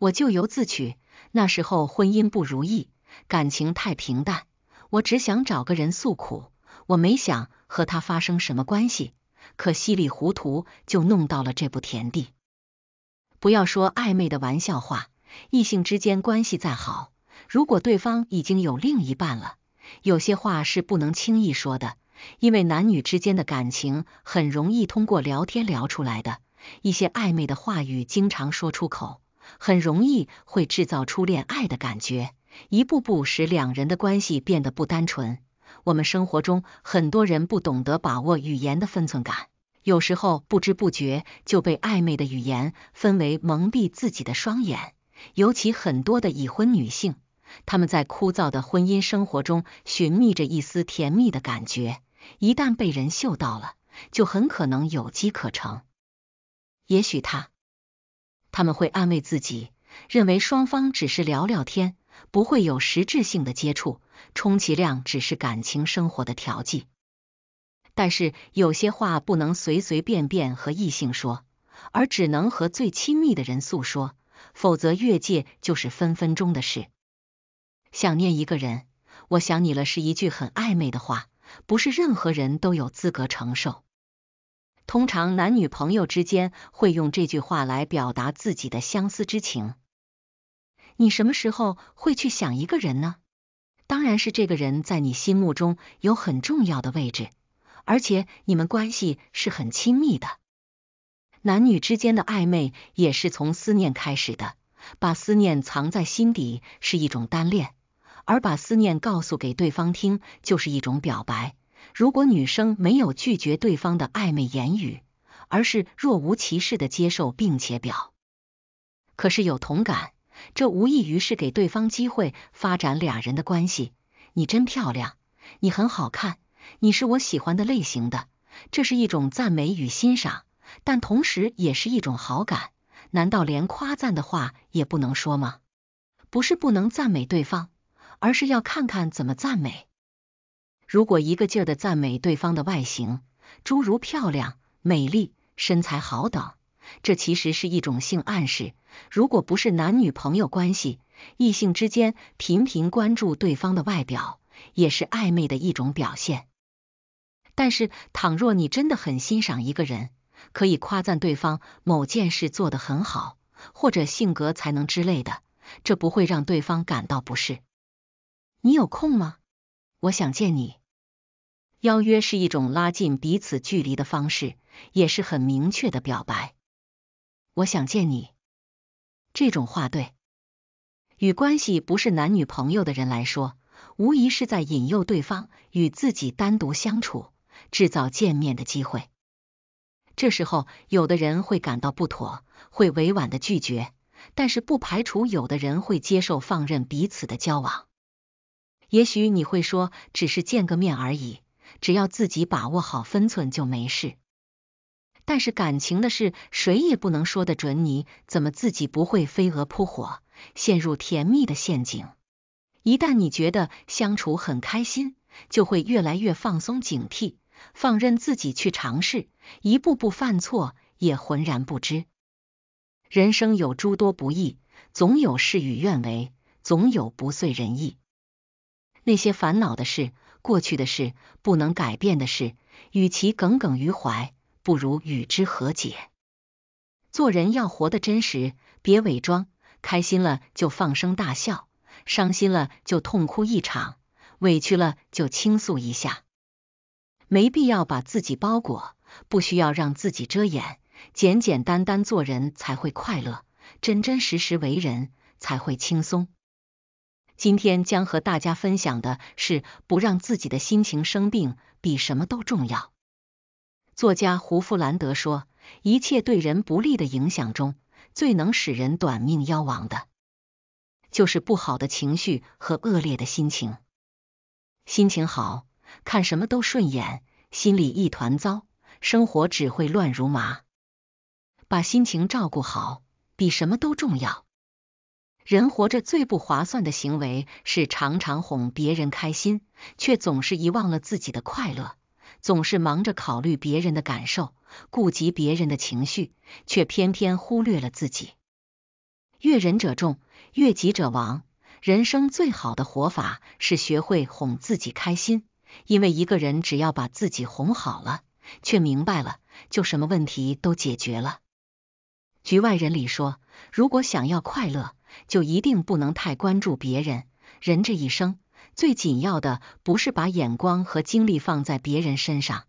我咎由自取。那时候婚姻不如意，感情太平淡，我只想找个人诉苦。我没想和他发生什么关系，可稀里糊涂就弄到了这步田地。不要说暧昧的玩笑话，异性之间关系再好，如果对方已经有另一半了，有些话是不能轻易说的，因为男女之间的感情很容易通过聊天聊出来的，一些暧昧的话语经常说出口。很容易会制造出恋爱的感觉，一步步使两人的关系变得不单纯。我们生活中很多人不懂得把握语言的分寸感，有时候不知不觉就被暧昧的语言分为蒙蔽自己的双眼。尤其很多的已婚女性，她们在枯燥的婚姻生活中寻觅着一丝甜蜜的感觉，一旦被人嗅到了，就很可能有机可乘。也许他。他们会安慰自己，认为双方只是聊聊天，不会有实质性的接触，充其量只是感情生活的调剂。但是有些话不能随随便便和异性说，而只能和最亲密的人诉说，否则越界就是分分钟的事。想念一个人，我想你了，是一句很暧昧的话，不是任何人都有资格承受。通常男女朋友之间会用这句话来表达自己的相思之情。你什么时候会去想一个人呢？当然是这个人在你心目中有很重要的位置，而且你们关系是很亲密的。男女之间的暧昧也是从思念开始的。把思念藏在心底是一种单恋，而把思念告诉给对方听就是一种表白。如果女生没有拒绝对方的暧昧言语，而是若无其事的接受并且表，可是有同感，这无异于是给对方机会发展俩人的关系。你真漂亮，你很好看，你是我喜欢的类型的，这是一种赞美与欣赏，但同时也是一种好感。难道连夸赞的话也不能说吗？不是不能赞美对方，而是要看看怎么赞美。如果一个劲儿的赞美对方的外形，诸如漂亮、美丽、身材好等，这其实是一种性暗示。如果不是男女朋友关系，异性之间频频关注对方的外表，也是暧昧的一种表现。但是，倘若你真的很欣赏一个人，可以夸赞对方某件事做得很好，或者性格才能之类的，这不会让对方感到不适。你有空吗？我想见你。邀约是一种拉近彼此距离的方式，也是很明确的表白。我想见你这种话，对与关系不是男女朋友的人来说，无疑是在引诱对方与自己单独相处，制造见面的机会。这时候，有的人会感到不妥，会委婉的拒绝，但是不排除有的人会接受，放任彼此的交往。也许你会说，只是见个面而已。只要自己把握好分寸就没事，但是感情的事谁也不能说得准。你怎么自己不会飞蛾扑火，陷入甜蜜的陷阱？一旦你觉得相处很开心，就会越来越放松警惕，放任自己去尝试，一步步犯错也浑然不知。人生有诸多不易，总有事与愿违，总有不遂人意，那些烦恼的事。过去的事不能改变的事，与其耿耿于怀，不如与之和解。做人要活得真实，别伪装。开心了就放声大笑，伤心了就痛哭一场，委屈了就倾诉一下。没必要把自己包裹，不需要让自己遮掩。简简单单做人才会快乐，真真实实为人才会轻松。今天将和大家分享的是，不让自己的心情生病，比什么都重要。作家胡弗兰德说，一切对人不利的影响中，最能使人短命夭亡的，就是不好的情绪和恶劣的心情。心情好，看什么都顺眼；心里一团糟，生活只会乱如麻。把心情照顾好，比什么都重要。人活着最不划算的行为是常常哄别人开心，却总是遗忘了自己的快乐，总是忙着考虑别人的感受，顾及别人的情绪，却偏偏忽略了自己。悦人者众，悦己者亡。人生最好的活法是学会哄自己开心，因为一个人只要把自己哄好了，却明白了，就什么问题都解决了。局外人里说，如果想要快乐。就一定不能太关注别人。人这一生最紧要的不是把眼光和精力放在别人身上，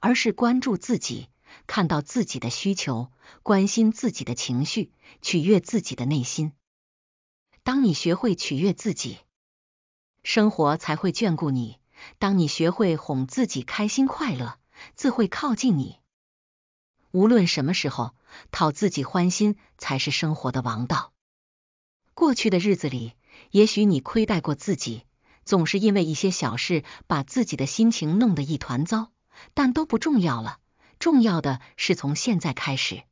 而是关注自己，看到自己的需求，关心自己的情绪，取悦自己的内心。当你学会取悦自己，生活才会眷顾你；当你学会哄自己开心快乐，自会靠近你。无论什么时候，讨自己欢心才是生活的王道。过去的日子里，也许你亏待过自己，总是因为一些小事把自己的心情弄得一团糟，但都不重要了。重要的是从现在开始，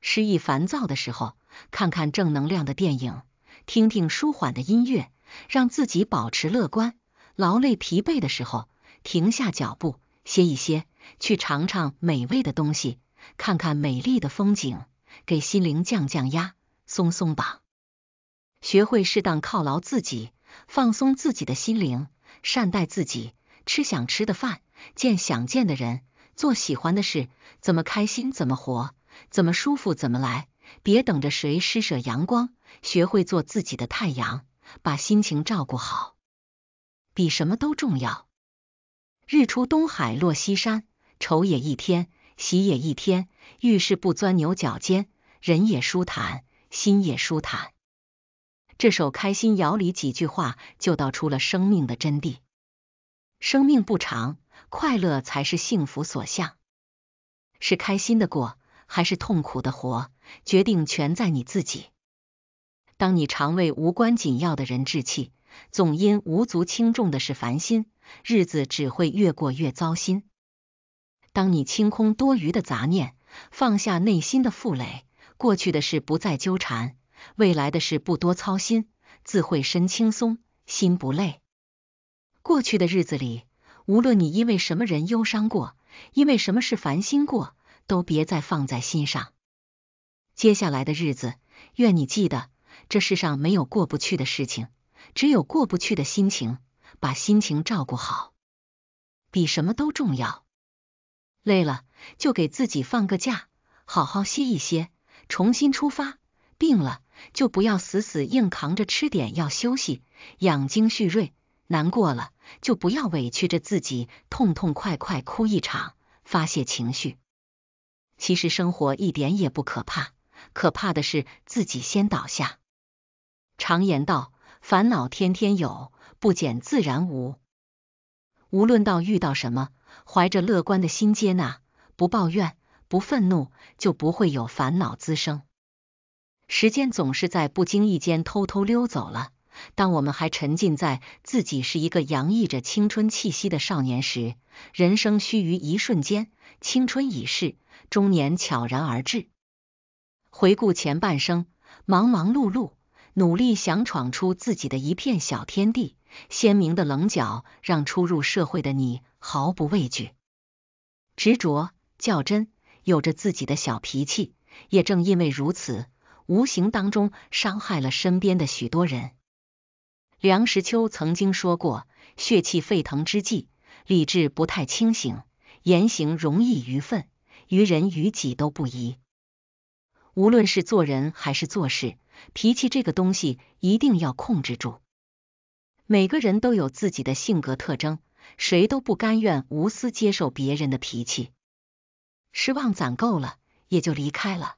失意烦躁的时候，看看正能量的电影，听听舒缓的音乐，让自己保持乐观；劳累疲惫的时候，停下脚步歇一歇，去尝尝美味的东西，看看美丽的风景，给心灵降降压、松松绑。学会适当犒劳自己，放松自己的心灵，善待自己，吃想吃的饭，见想见的人，做喜欢的事，怎么开心怎么活，怎么舒服怎么来，别等着谁施舍阳光，学会做自己的太阳，把心情照顾好，比什么都重要。日出东海落西山，愁也一天，喜也一天，遇事不钻牛角尖，人也舒坦，心也舒坦。这首《开心摇》里几句话就道出了生命的真谛：生命不长，快乐才是幸福所向。是开心的过，还是痛苦的活，决定全在你自己。当你常为无关紧要的人置气，总因无足轻重的事烦心，日子只会越过越糟心。当你清空多余的杂念，放下内心的负累，过去的事不再纠缠。未来的事不多操心，自会身轻松，心不累。过去的日子里，无论你因为什么人忧伤过，因为什么事烦心过，都别再放在心上。接下来的日子，愿你记得，这世上没有过不去的事情，只有过不去的心情。把心情照顾好，比什么都重要。累了就给自己放个假，好好歇一歇，重新出发。病了。就不要死死硬扛着，吃点药休息，养精蓄锐。难过了，就不要委屈着自己，痛痛快快哭一场，发泄情绪。其实生活一点也不可怕，可怕的是自己先倒下。常言道，烦恼天天有，不减自然无。无论到遇到什么，怀着乐观的心接纳，不抱怨，不愤怒，就不会有烦恼滋生。时间总是在不经意间偷偷溜走了。当我们还沉浸在自己是一个洋溢着青春气息的少年时，人生须臾一瞬间，青春已逝，中年悄然而至。回顾前半生，忙忙碌碌，努力想闯出自己的一片小天地，鲜明的棱角让初入社会的你毫不畏惧，执着、较真，有着自己的小脾气。也正因为如此。无形当中伤害了身边的许多人。梁实秋曾经说过：“血气沸腾之际，理智不太清醒，言行容易愚愤，于人于己都不宜。无论是做人还是做事，脾气这个东西一定要控制住。每个人都有自己的性格特征，谁都不甘愿无私接受别人的脾气。失望攒够了，也就离开了。”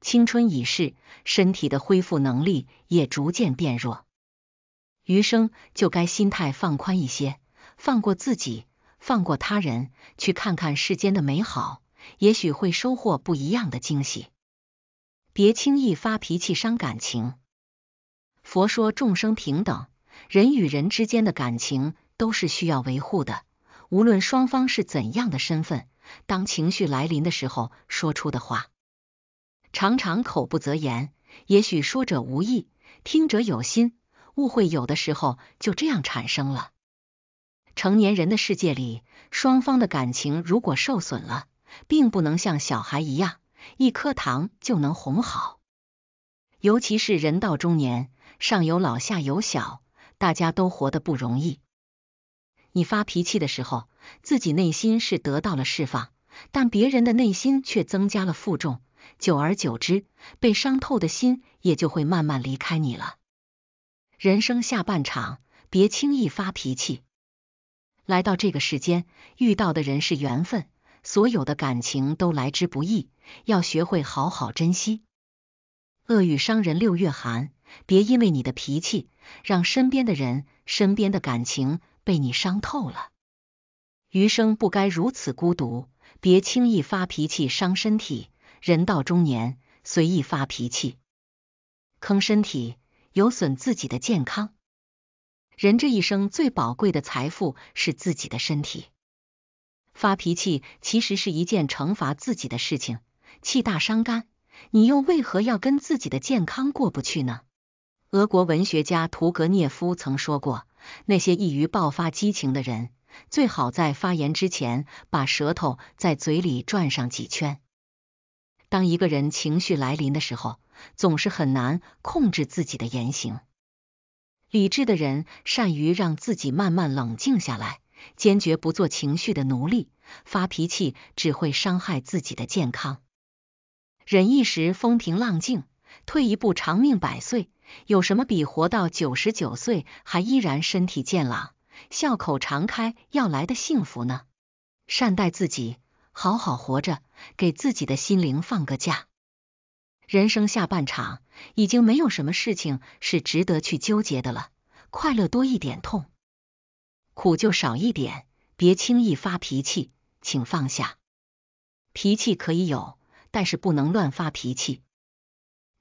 青春已逝，身体的恢复能力也逐渐变弱，余生就该心态放宽一些，放过自己，放过他人，去看看世间的美好，也许会收获不一样的惊喜。别轻易发脾气伤感情。佛说众生平等，人与人之间的感情都是需要维护的，无论双方是怎样的身份，当情绪来临的时候，说出的话。常常口不择言，也许说者无意，听者有心，误会有的时候就这样产生了。成年人的世界里，双方的感情如果受损了，并不能像小孩一样，一颗糖就能哄好。尤其是人到中年，上有老，下有小，大家都活得不容易。你发脾气的时候，自己内心是得到了释放，但别人的内心却增加了负重。久而久之，被伤透的心也就会慢慢离开你了。人生下半场，别轻易发脾气。来到这个世间，遇到的人是缘分，所有的感情都来之不易，要学会好好珍惜。恶语伤人六月寒，别因为你的脾气，让身边的人、身边的感情被你伤透了。余生不该如此孤独，别轻易发脾气，伤身体。人到中年，随意发脾气，坑身体，有损自己的健康。人这一生最宝贵的财富是自己的身体。发脾气其实是一件惩罚自己的事情，气大伤肝。你又为何要跟自己的健康过不去呢？俄国文学家屠格涅夫曾说过：“那些易于爆发激情的人，最好在发言之前把舌头在嘴里转上几圈。”当一个人情绪来临的时候，总是很难控制自己的言行。理智的人善于让自己慢慢冷静下来，坚决不做情绪的奴隶。发脾气只会伤害自己的健康。忍一时风平浪静，退一步长命百岁。有什么比活到九十九岁还依然身体健朗、笑口常开要来的幸福呢？善待自己，好好活着。给自己的心灵放个假。人生下半场已经没有什么事情是值得去纠结的了，快乐多一点，痛苦就少一点。别轻易发脾气，请放下。脾气可以有，但是不能乱发脾气。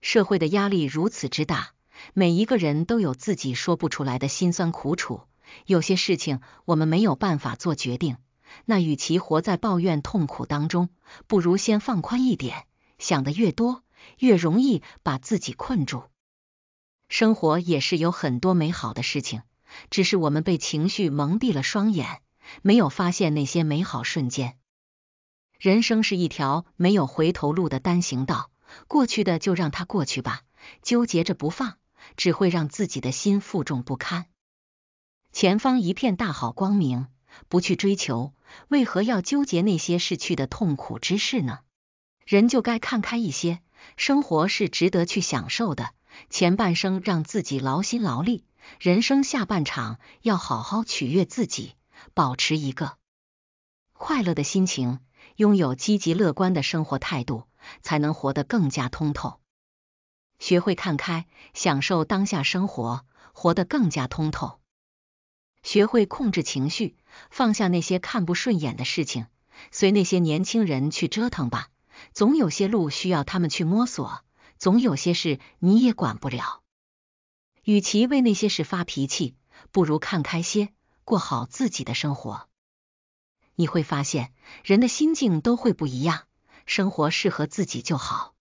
社会的压力如此之大，每一个人都有自己说不出来的辛酸苦楚。有些事情我们没有办法做决定。那与其活在抱怨痛苦当中，不如先放宽一点。想的越多，越容易把自己困住。生活也是有很多美好的事情，只是我们被情绪蒙蔽了双眼，没有发现那些美好瞬间。人生是一条没有回头路的单行道，过去的就让它过去吧，纠结着不放，只会让自己的心负重不堪。前方一片大好光明，不去追求。为何要纠结那些逝去的痛苦之事呢？人就该看开一些，生活是值得去享受的。前半生让自己劳心劳力，人生下半场要好好取悦自己，保持一个快乐的心情，拥有积极乐观的生活态度，才能活得更加通透。学会看开，享受当下生活，活得更加通透。学会控制情绪。放下那些看不顺眼的事情，随那些年轻人去折腾吧。总有些路需要他们去摸索，总有些事你也管不了。与其为那些事发脾气，不如看开些，过好自己的生活。你会发现，人的心境都会不一样。生活适合自己就好，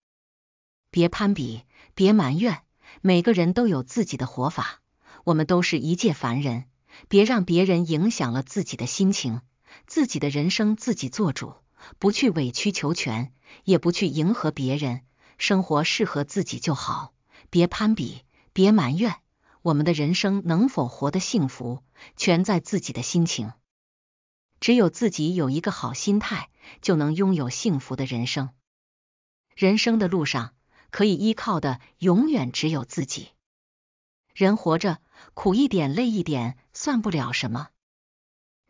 别攀比，别埋怨。每个人都有自己的活法，我们都是一介凡人。别让别人影响了自己的心情，自己的人生自己做主，不去委曲求全，也不去迎合别人，生活适合自己就好，别攀比，别埋怨。我们的人生能否活得幸福，全在自己的心情。只有自己有一个好心态，就能拥有幸福的人生。人生的路上，可以依靠的永远只有自己。人活着。苦一点，累一点，算不了什么。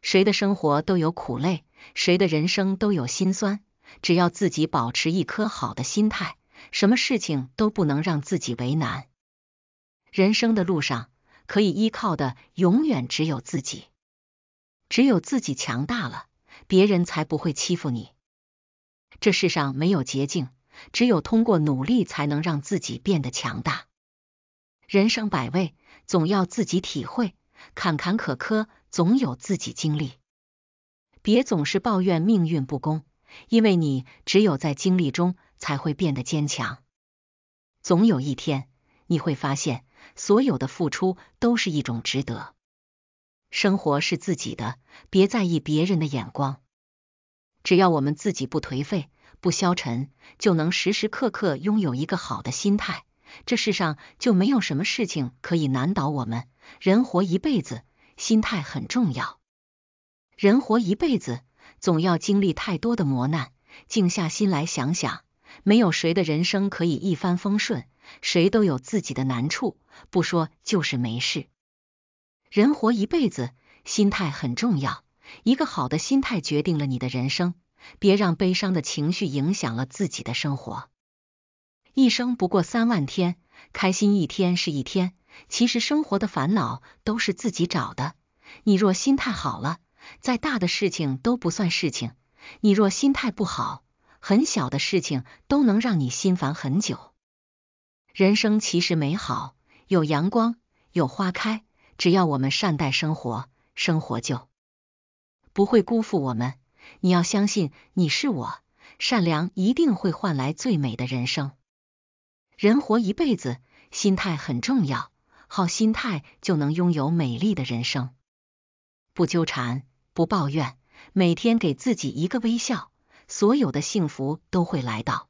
谁的生活都有苦累，谁的人生都有心酸。只要自己保持一颗好的心态，什么事情都不能让自己为难。人生的路上，可以依靠的永远只有自己。只有自己强大了，别人才不会欺负你。这世上没有捷径，只有通过努力才能让自己变得强大。人生百味。总要自己体会，坎坎坷坷总有自己经历，别总是抱怨命运不公，因为你只有在经历中才会变得坚强。总有一天你会发现，所有的付出都是一种值得。生活是自己的，别在意别人的眼光。只要我们自己不颓废、不消沉，就能时时刻刻拥有一个好的心态。这世上就没有什么事情可以难倒我们。人活一辈子，心态很重要。人活一辈子，总要经历太多的磨难。静下心来想想，没有谁的人生可以一帆风顺，谁都有自己的难处，不说就是没事。人活一辈子，心态很重要。一个好的心态决定了你的人生。别让悲伤的情绪影响了自己的生活。一生不过三万天，开心一天是一天。其实生活的烦恼都是自己找的。你若心态好了，再大的事情都不算事情；你若心态不好，很小的事情都能让你心烦很久。人生其实美好，有阳光，有花开。只要我们善待生活，生活就不会辜负我们。你要相信，你是我，善良一定会换来最美的人生。人活一辈子，心态很重要。好心态就能拥有美丽的人生。不纠缠，不抱怨，每天给自己一个微笑，所有的幸福都会来到。